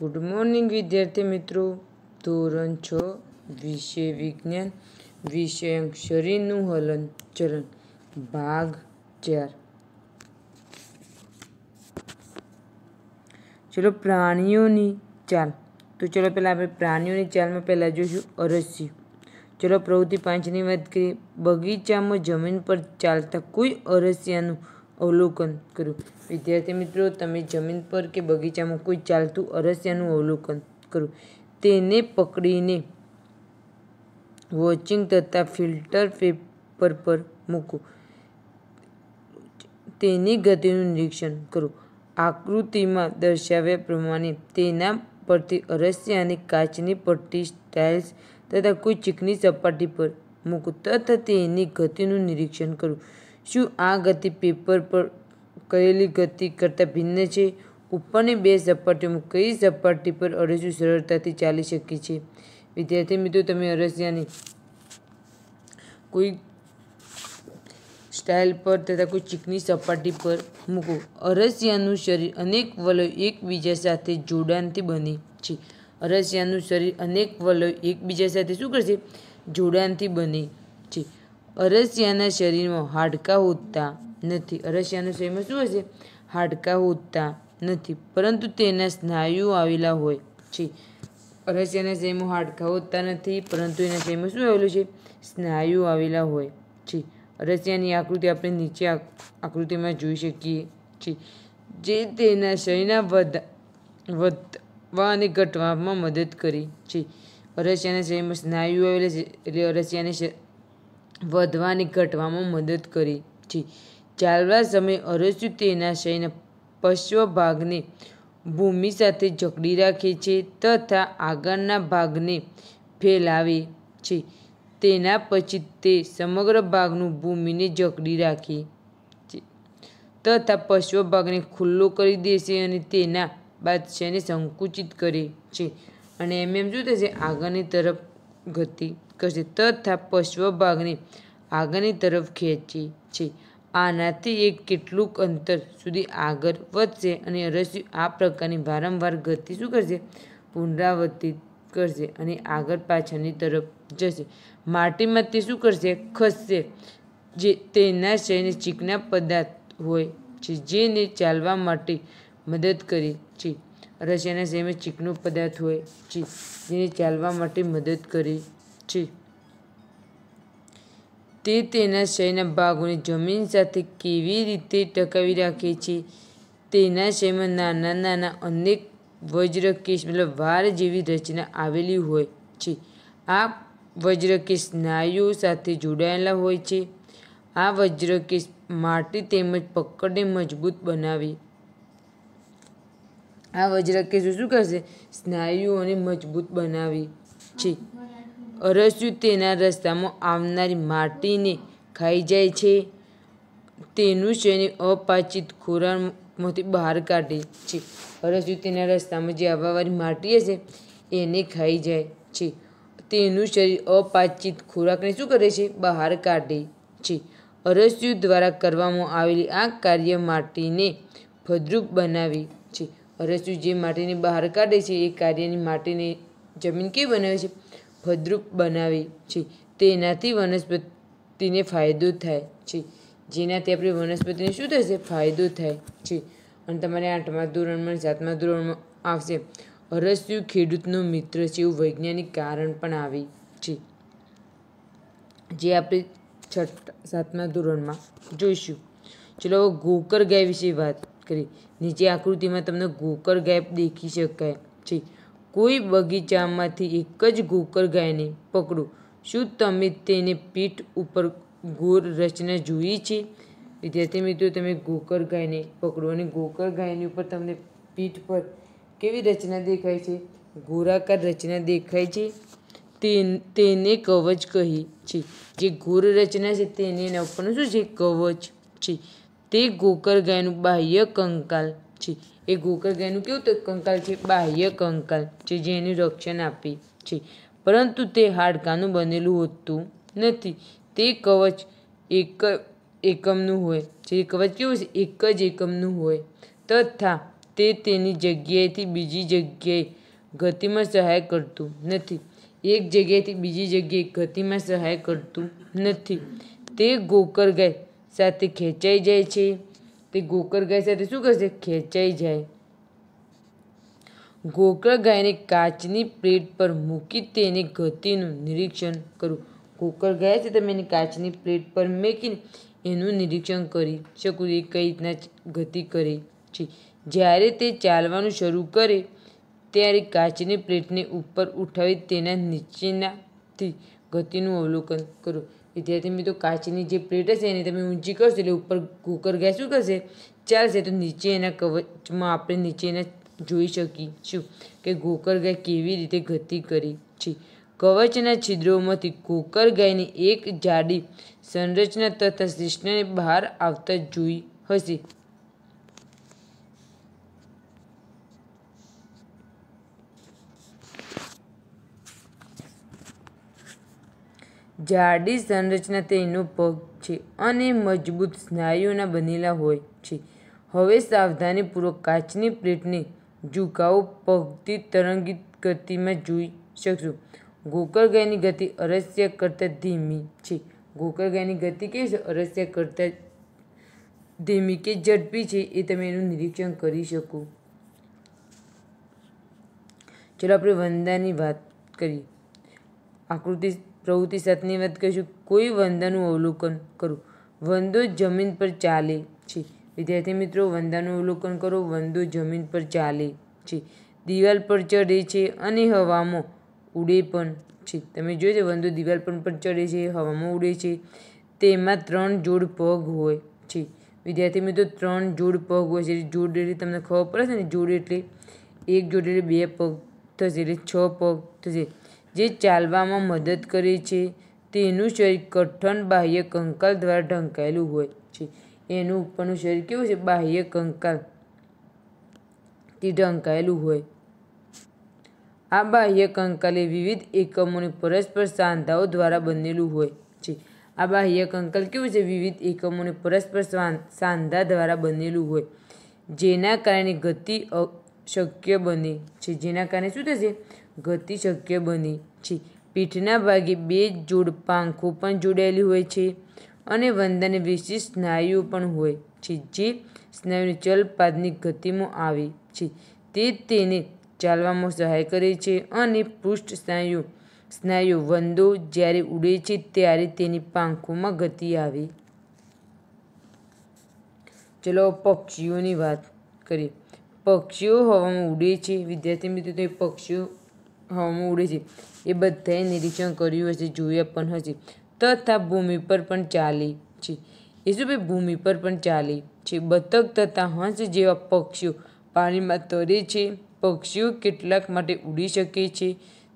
good morning વિદ્યાર્થી મિત્રો ધોરણ છ વિષય વિજ્ઞાન વિષયાંક શરીરનું હલન ચલન ભાગ ચાર ચલો પ્રાણીઓની ચાલ તો ચલો પહેલાં આપણે પ્રાણીઓની ચાલમાં પહેલાં જોઈશું અરસ્યું ચલો પ્રવૃત્તિ પાંચની વાત કરીએ બગીચામાં જમીન પર ચાલતા કોઈ અરસિયાનું અવલોકન કરો વિદ્યાર્થી મિત્રો તમે જમીન પર કે બગીચામાં કોઈ ચાલતું અરસિયાનું અવલોકન કરો તેને પકડીને વોચિંગ તથા ફિલ્ટર પેપર પર મૂકો તેની ગતિનું નિરીક્ષણ કરો આકૃતિમાં દર્શાવ્યા પ્રમાણે તેના પરથી અરસ્યા અને કાચની પટ્ટી સ્ટાઇલ્સ તથા કોઈ ચીકની સપાટી પર મૂકો તથા તેની ગતિનું નિરીક્ષણ કરો શું આ ગતિ પેપર પર કરેલી ગતિ કરતાં ભિન્ન છે ઉપરની બે સપાટીઓમાં કઈ સપાટી પર અરજુ સરળતાથી ચાલી શકે છે વિદ્યાર્થી મિત્રો તમે અરજ્યાની કોઈ સ્ટાઇલ પર તથા કોઈ ચીકની સપાટી પર મૂકો અરસિયાનું શરીર અનેક વલય એકબીજા સાથે જોડાણથી બને છે અરસિયાનું શરીર અનેક વલય એકબીજા સાથે શું કરશે જોડાણથી બને છે અરસિયાના શરીરમાં હાડકાં હોતા નથી અરસિયાના શરીરમાં શું હશે હાડકાં હોતા નથી પરંતુ તેના સ્નાયુ આવેલા હોય છે અરસિયાના શરીરમાં હાડકાં હોતા નથી પરંતુ એના શરીરમાં શું આવેલું છે સ્નાયુ આવેલા હોય છે અરસિયાની આકૃતિ આપણે નીચે આકૃતિમાં જોઈ શકીએ છીએ જે તેના શરીરના વધ વધવા અને ઘટવામાં મદદ કરી છે અરસિયાના શરીરમાં સ્નાયુ આવેલા છે એટલે અરસિયાને વધવાની ઘટવામાં મદદ કરે છે ચાલવા સમયે અરસ્યુ તેના શયના પશ્વ ભાગને ભૂમિ સાથે જકડી રાખે છે તથા આગળના ભાગને ફેલાવે છે તેના પછી તે સમગ્ર ભાગનું ભૂમિને જકડી રાખે છે તથા પશ્વ ભાગને ખુલ્લો કરી દેશે અને તેના બાદ શયને સંકુચિત કરે છે અને એમ એમ શું થશે આગળની તરફ ગતિ કરશે તથા પશ્વભાગને આગળની તરફ ખેંચે છે આનાથી એક કેટલુંક અંતર સુધી આગળ વધશે અને રસી આ પ્રકારની વારંવાર ગતિ શું કરશે પુનરાવર્તિત કરશે અને આગળ પાછળની તરફ જશે માટીમાં તે શું કરશે ખસશે જે તેના શરીરને ચીકના પદાર્થ હોય છે જેને ચાલવા માટે મદદ કરી છે રશિયાના શરીરમાં ચીકનો પદાર્થ હોય છે જેને ચાલવા માટે મદદ કરી છે તે તેના શયના ભાગોને જમીન સાથે કેવી રીતે ટકાવી રાખે છે તેના શયમાં નાના નાના અનેક વજ્રકેશ મતલબ વાર જેવી રચના આવેલી હોય છે આ વજ્રકેશ સ્નાયુઓ સાથે જોડાયેલા હોય છે આ વજ્રકેશ માટી તેમજ પકડને મજબૂત બનાવી આ વજ્રકેશ શું કરશે સ્નાયુઓને મજબૂત બનાવી છે અરસ્યું તેના રસ્તામાં આવનારી માટીને ખાઈ જાય છે તેનું શરીર અપાચિત ખોરાકમાંથી બહાર કાઢે છે અરસુ તેના રસ્તામાં જે આવવાવાળી માટી હશે એને ખાઈ જાય છે તેનું શરીર અપાચિત ખોરાકને શું કરે છે બહાર કાઢે છે અરસ્યું દ્વારા કરવામાં આવેલી આ કાર્ય માટીને ફળદ્રુપ બનાવી છે અરસ્યું જે માટીને બહાર કાઢે છે એ કાર્યની માટીને જમીન કેવી બનાવે છે ફળદ્રુપ બનાવે છે તેનાથી વનસ્પતિને ફાયદો થાય છે જેનાથી આપણી વનસ્પતિને શું થશે ફાયદો થાય છે અને તમારે આઠમા ધોરણમાં સાતમા ધોરણમાં આવશે અરસ્યુ ખેડૂતનો મિત્ર છે એવું વૈજ્ઞાનિક કારણ પણ આવે છે જે આપણે છઠ્ઠા સાતમા ધોરણમાં જોઈશું ચલો ગોકર ગાય વિશે વાત કરી નીચે આકૃતિમાં તમને ગોકર ગાય દેખી શકાય છે કોઈ બગીચામાંથી એક જ ગોકળ ગાયને પકડો શું તમે તેને પીઠ ઉપર ગોર રચના જોઈ છે વિદ્યાર્થી મિત્રો તમે ગોકર ગાયને પકડો અને ગોકળ ગાયની ઉપર તમને પીઠ પર કેવી રચના દેખાય છે ગોરાકાર રચના દેખાય છે તેને કવચ કહી છે જે ઘોર રચના છે તેને એના ઉપરનું શું છે કવચ છે તે ગોકર ગાયનું બાહ્ય કંકાલ છે એ ગોકર્ગ એનું કેવું તો કંકાલ છે બાહ્ય કંકાલ છે જે એનું રક્ષણ આપે છે પરંતુ તે હાડકાનું બનેલું હોતું નથી તે કવચ એક એકમનું હોય જે કવચ કેવું છે એક જ એકમનું હોય તથા તે તેની જગ્યાએથી બીજી જગ્યાએ ગતિમાં સહાય કરતું નથી એક જગ્યાએથી બીજી જગ્યાએ ગતિમાં સહાય કરતું નથી તે ગોકર ગાય સાથે ખેંચાઈ જાય છે તે ગોકળ ગાય સાથે શું કરશે ખેંચાઈ જાય ગોકળ ગાયને કાચની પ્લેટ પર મૂકી તેની ગતિનું નિરીક્ષણ કરું ગોકળ ગાય છે તમે એને કાચની પ્લેટ પર મૂકીને એનું નિરીક્ષણ કરી શકું એ કઈ રીતના ગતિ કરે છે જ્યારે તે ચાલવાનું શરૂ કરે ત્યારે કાચની પ્લેટને ઉપર ઉઠાવી તેના નીચેનાથી ગતિનું અવલોકન કરો વિદ્યાર્થી મિત્રો કાચની જે પ્લેટ હશે એને તમે ઊંચી કરશો એટલે ઉપર કુકર ગેસ શું કરશે ચાલશે તો નીચે એના કવચમાં આપણે નીચે એના જોઈ શકીશું કે કુકર ગાય કેવી રીતે ગતિ કરી છે કવચના છિદ્રોમાંથી કુકર ગાયની એક જાડી સંરચના તથા શિષ્ટને બહાર આવતા જોઈ હશે જાડી સંરચના તેનો પગ છે અને મજબૂત સ્નાયુના બનેલા હોય છે હવે સાવધાનીપૂર્વક કાચની પ્લેટને ઝુકાવ પગથી તરંગિત ગતિમાં જોઈ શકશો ગોકળ ગતિ અરસ્ય કરતાં ધીમી છે ગોકળ ગતિ કે છે અરસ્ય કરતાં ધીમી કે ઝડપી છે એ તમે એનું નિરીક્ષણ કરી શકો ચલો આપણે વંદાની વાત કરીએ આકૃતિ પ્રવૃત્તિ સાથની વાત કરીશું કોઈ વંદાનું અવલોકન કરો વંદો જમીન પર ચાલે છે વિદ્યાર્થી મિત્રો વંદાનું અવલોકન કરો વંદો જમીન પર ચાલે છે દિવાલ પર ચડે છે અને હવામાં ઉડે પણ છે તમે જોયું છે વંદો દિવાલ પર ચડે છે હવામાં ઉડે છે તેમાં ત્રણ જોડ પગ હોય છે વિદ્યાર્થી મિત્રો ત્રણ જોડ પગ હોય છે જોડ એટલે તમને ખબર પડે છે ને જોડ એટલે એક જોડ એટલે બે પગ થશે એટલે છ પગ થશે જે ચાલવામાં મદદ કરે છે તેનું શરીર કઠણ બાહ્ય કંકાલ દ્વારા ઢંકાયેલું હોય છે એનું ઉપરનું શરીર કેવું છે બાહ્ય કંકાલથી ઢંકાયેલું હોય આ બાહ્ય કંકાલે વિવિધ એકમોની પરસ્પર સાંધાઓ દ્વારા બનેલું હોય છે આ બાહ્ય કંકાલ કેવું છે વિવિધ એકમોની પરસ્પર સાંધા દ્વારા બનેલું હોય જેના કારણે ગતિ શક્ય બને છે જેના કારણે શું થશે ગતિ શક્ય બની છે પીઠના ભાગે બે જોડ પાંખો પણ જોડાયેલી હોય છે અને વંદાને વિશિષ્ટ સ્નાયુઓ પણ હોય છે જે સ્નાયુની ચલપાદની ગતિમાં આવે છે તે તેને ચાલવામાં સહાય કરે છે અને પૃષ્ઠ સ્નાયુ સ્નાયુ વંદો જ્યારે ઉડે છે ત્યારે તેની પાંખોમાં ગતિ આવે ચલો પક્ષીઓની વાત કરીએ પક્ષીઓ હવામાં ઉડે છે વિદ્યાર્થી મિત્રો તે પક્ષીઓ હવામાં ઉડે છે એ બધાએ નિરીક્ષણ કર્યું હશે જોયા પણ હશે તથા ભૂમિ પર પણ ચાલી છે એ શું ભાઈ ભૂમિ પર પણ ચાલી છે બતક તથા હંસ જેવા પક્ષીઓ પાણીમાં તરે છે પક્ષીઓ કેટલાક માટે ઉડી શકે છે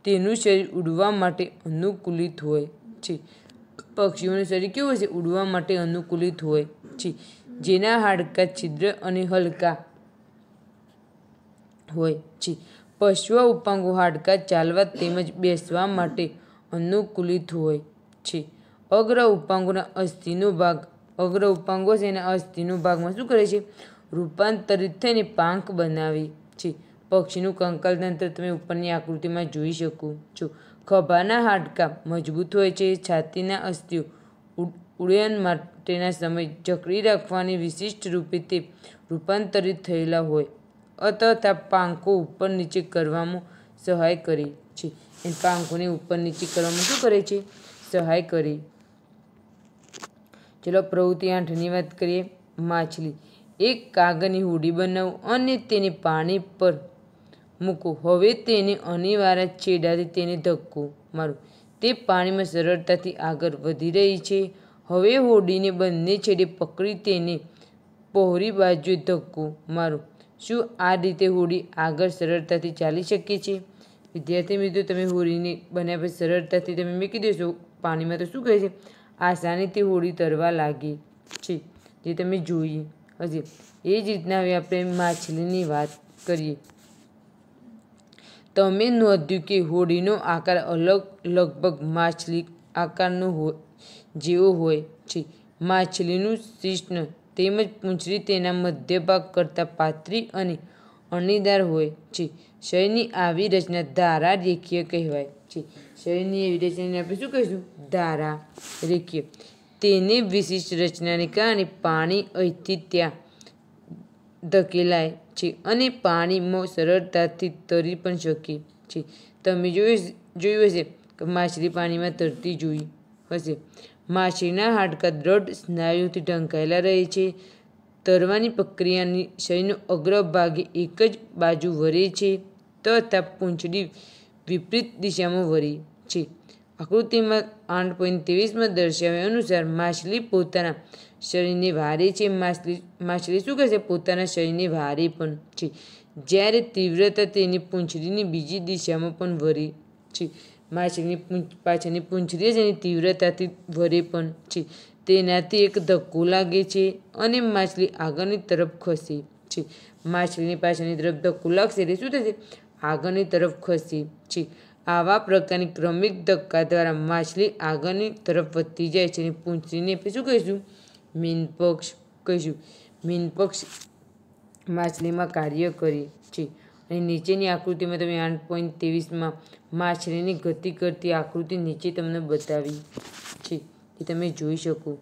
તેનું શરીર ઉડવા માટે અનુકૂલિત હોય છે પક્ષીઓનું શરીર કેવું હશે ઉડવા માટે અનુકૂલિત હોય છે જેના હાડકાં છિદ્ર અને હલકા હોય છે પશુઓ ઉપાંગુ હાડકા ચાલવા તેમજ બેસવા માટે અનુકૂલિત હોય છે અગ્ર ઉપાંગોના અસ્થિનો ભાગ અગ્ર ઉપાંગો છે એના અસ્થિનો ભાગમાં શું કરે છે રૂપાંતરિત થઈને પાંખ બનાવે છે પક્ષીનું કંકાલ તંત્ર તમે ઉપરની આકૃતિમાં જોઈ શકો છો ખભાના હાડકાં મજબૂત હોય છે છાતીના અસ્થિઓ ઉડયન માટેના સમય જકડી રાખવાની વિશિષ્ટ રૂપે તે રૂપાંતરિત થયેલા હોય અથવા પાંખો ઉપર નીચે કરવામાં સહાય કરે છે એ પાંખોને ઉપર નીચે કરવામાં શું કરે છે સહાય કરે ચલો પ્રવૃત્તિ આઠની વાત કરીએ માછલી એક કાગળની હોડી બનાવો અને તેને પાણી પર મૂકો હવે તેને અનિવાર્ય છેડાથી તેને ધક્કો મારો તે પાણીમાં સરળતાથી આગળ વધી રહી છે હવે હોડીને બંને છેડે પકડી તેને પહોરી બાજુએ ધક્કો મારો શું આ રીતે હોડી આગળ સરળતાથી ચાલી શકીએ છીએ વિદ્યાર્થી મિત્રો તમે હોડીને બન્યા પછી સરળતાથી તમે મૂકી દેશો પાણીમાં તો શું કહે છે આસાનીથી હોડી તરવા લાગી છે જે તમે જોઈએ હજી એ જ રીતના હવે આપણે માછલીની વાત કરીએ તમે નોંધ્યું કે હોડીનો આકાર અલગ લગભગ માછલી આકારનો હોય જેવો હોય છે માછલીનું શિષ્ણ તેમજ પૂંછડી તેના મધ્ય ભાગ કરતાં પાતળી અને અણીદાર હોય છે શયની આવી રચના ધારા રેખીય કહેવાય છે શયની એવી રચનાને આપણે શું કહીશું ધારા રેખીય તેની વિશિષ્ટ રચનાને કારણે પાણી અહીંથી ત્યાં ધકેલાય છે અને પાણીમાં સરળતાથી તરી પણ શકે છે તમે જોયું જોયું હશે કે માછલી પાણીમાં તરતી જોઈ હશે માછલીના હાડકા દ્રઢ સ્નાયુથી ઢંકાયેલા રહે છે તરવાની પ્રક્રિયાની શરીરનો અગ્ર ભાગે એક જ બાજુ વરે છે તથા પૂંછડી વિપરીત દિશામાં વરી છે આકૃતિમાં આઠ પોઈન્ટ ત્રેવીસમાં દર્શાવ્યા અનુસાર માછલી પોતાના શરીરને વારે છે માછલી માછલી શું કહેશે પોતાના શરીરને વારે પણ છે જ્યારે તીવ્રતા તેની પૂંછડીની બીજી દિશામાં પણ વરી છે માછલીની પાછળની પૂંછડી એની તીવ્રતાથી ભરે પણ છે તેનાથી એક ધક્કો લાગે છે અને માછલી આગળની તરફ ખસે છે માછલીની પાછળની તરફ ધક્કો લાગશે એટલે શું થશે આગળની તરફ ખસે છે આવા પ્રકારની ક્રમિક ધક્કા દ્વારા માછલી આગળની તરફ વધતી જાય છે અને પૂંછડીને શું કહીશું મીનપક્ષ કહીશું મીનપક્ષ માછલીમાં કાર્ય કરે છે અને નીચેની આકૃતિમાં તમે આઠ પોઈન્ટ ત્રેવીસમાં માછલીની ગતિ કરતી આકૃતિ નીચે તમને બતાવી છે એ તમે જોઈ શકો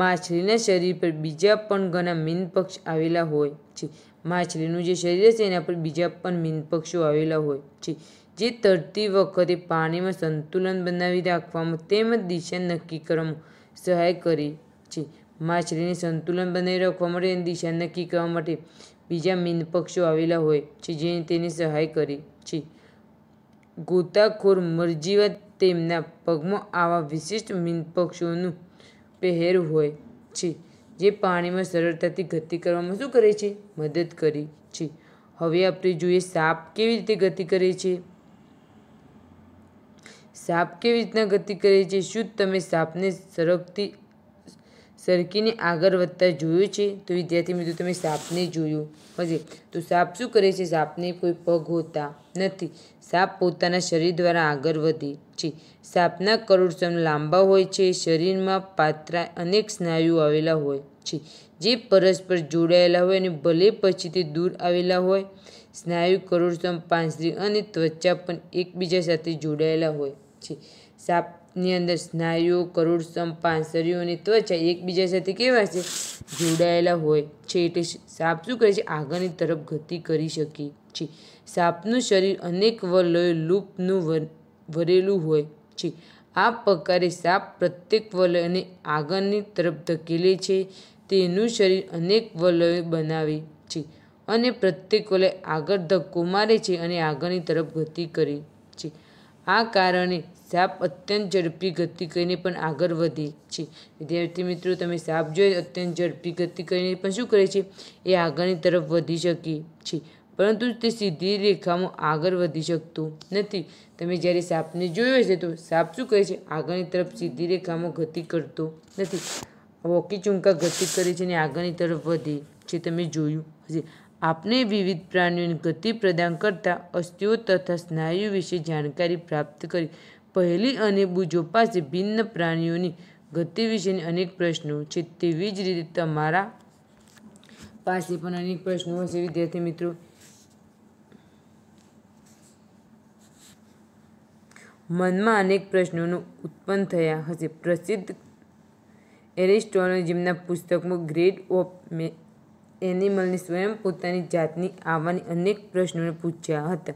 માછલીના શરીર પર બીજા પણ ઘણા મીનપક્ષ આવેલા હોય છે માછલીનું જે શરીર છે એના પર બીજા પણ મીનપક્ષો આવેલા હોય છે જે તરતી વખતે પાણીમાં સંતુલન બનાવી રાખવામાં તેમજ દિશા નક્કી કરવામાં સહાય કરે છે માછલીને સંતુલન બનાવી રાખવા માટે દિશા નક્કી કરવા માટે બીજા મીન પક્ષો આવેલા હોય છે જેને તેની સહાય કરી છે ગોતાખોર મરજીવા તેમના પગમાં આવા વિશિષ્ટ મીન પક્ષોનું પહેર હોય છે જે પાણીમાં સરળતાથી ગતિ કરવામાં શું કરે છે મદદ કરે છે હવે આપણે જોઈએ સાપ કેવી રીતે ગતિ કરે છે સાપ કેવી રીતના ગતિ કરે છે શું તમે સાપને સરકતી સરકીને આગળ વધતા જોયું છે તો વિદ્યાર્થી મિત્રો તમે સાપને જોયું પછી તો સાપ શું કરે છે સાપને કોઈ પગ હોતા નથી સાપ પોતાના શરીર દ્વારા આગળ વધે છે સાપના કરોડસમ લાંબા હોય છે શરીરમાં પાત્રા અનેક સ્નાયુ આવેલા હોય છે જે પરસ્પર જોડાયેલા હોય અને ભલે પછી તે દૂર આવેલા હોય સ્નાયુ કરોડસમ પાંસરી અને ત્વચા પણ એકબીજા સાથે જોડાયેલા હોય છે સાપની અંદર સ્નાયુઓ કરોડસમ પાંસરીઓ ત્વચા એકબીજા સાથે કેવા છે જોડાયેલા હોય છે એટલે સાપ શું કરે છે આગળની તરફ ગતિ કરી શકે છે સાપનું શરીર અનેક વલય લૂપનું વરેલું હોય છે આ પ્રકારે સાપ પ્રત્યેક વલય અને આગળની તરફ ધકેલે છે તેનું શરીર અનેક વલય બનાવે છે અને પ્રત્યેક વલય આગળ ધક્કો મારે છે અને આગળની તરફ ગતિ કરે છે આ કારણે સાપ અત્યંત ઝડપી ગતિ કરીને પણ આગળ વધે છે વિદ્યાર્થી મિત્રો તમે સાપ જોઈ અત્યંત ઝડપી ગતિ કરીને પણ શું કરે છે એ આગળની તરફ વધી શકે છે પરંતુ તે સીધી રેખામાં આગળ વધી શકતો નથી તમે જ્યારે સાપને જોયો છે તો સાપ શું કરે છે આગળની તરફ સીધી રેખામાં ગતિ કરતો નથી વોકી ચૂંકા ગતિ કરે છે અને આગળની તરફ વધે છે તમે જોયું હશે આપને વિવિધ પ્રાણીઓની ગતિ પ્રદાન કરતા અસ્થિઓ તથા સ્નાયુ વિશે જાણકારી પ્રાપ્ત કરી પહેલી અને બુજો પાસે ભિન્ન પ્રાણીઓની ગતિ વિશેની અનેક પ્રશ્નો છે તેવી જ રીતે તમારા પાસે પણ અનેક પ્રશ્નો હશે વિદ્યાર્થી મિત્રો મનમાં અનેક પ્રશ્નોનું ઉત્પન્ન થયા હશે પ્રસિદ્ધ એરિસ્ટોલોજીમના પુસ્તકમાં ગ્રેટ ઓફ મે એનિમલને સ્વયં પોતાની જાતની આવવાની અનેક પ્રશ્નોને પૂછ્યા હતા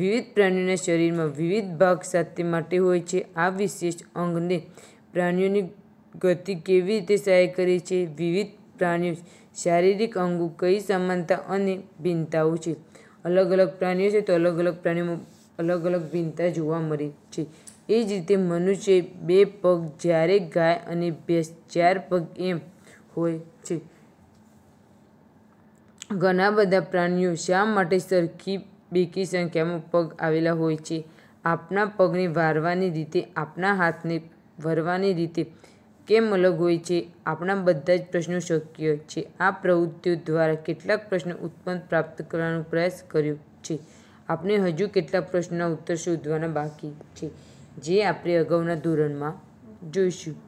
વિવિધ પ્રાણીઓના શરીરમાં વિવિધ ભાગ સાથે માટે હોય છે આ વિશેષ અંગને પ્રાણીઓની ગતિ કેવી રીતે સહાય કરે છે વિવિધ પ્રાણીઓ શારીરિક અંગો કઈ સમાનતા અને ભિન્નતાઓ છે અલગ અલગ પ્રાણીઓ છે તો અલગ અલગ પ્રાણીઓમાં અલગ અલગ ભિન્નતા જોવા મળે છે એ જ રીતે મનુષ્ય બે પગ જ્યારે ગાય અને ભેંસ ચાર પગ એમ હોય ઘણા બધા પ્રાણીઓ શા માટે સરખી બેકી સંખ્યામાં પગ આવેલા હોય છે આપના પગને વારવાની રીતે આપના હાથને વરવાની રીતે કેમ અલગ હોય છે આપણા બધા જ પ્રશ્નો શક્ય છે આ પ્રવૃત્તિઓ દ્વારા કેટલાક પ્રશ્નો ઉત્પન્ન પ્રાપ્ત કરવાનો પ્રયાસ કર્યો છે આપણે હજુ કેટલાક પ્રશ્નોના ઉત્તર શોધવાના બાકી છે જે આપણે અગાઉના ધોરણમાં જોઈશું